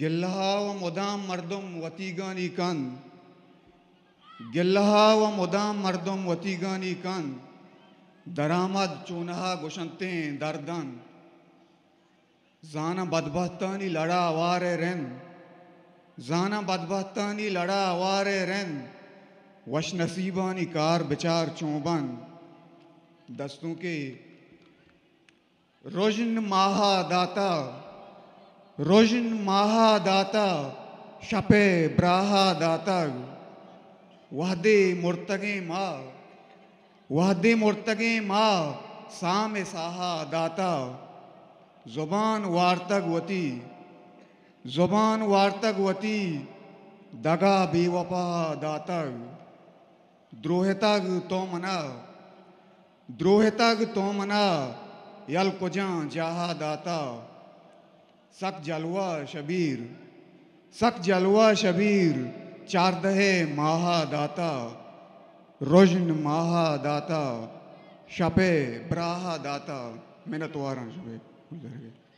गिल्हा व मुदाम मर्दम वतीगानी कान गिल्हा व मुदाम मर्दम वतीगानी कान दरामद चूनहा गुशंतें दर्दन जाना बदबहतानी लड़ा वारे रन जाना बदबहतानी लड़ा वारे रन वश नसीबानी कार बिचार चौबन दस्तों के रोजन माहा दाता रोजन महादाता दाता शपे ब्राहा दाता वहदे मुर्तगे माँ वहदे मुर्तगे माँ साम साहा दाता जुबान वार्तगवती जुबान वार्तगवती दगा बेवपा दाता द्रोहताग तो मना द्रोहताग तो मना यल कुजा जाहा दाता सक जलवा शबीर सक जलवा शबीर चारदहे माहा दाता रोजन माहा दाता शपे ब्राहा दाता मेहनत तो वारा शबे गुजर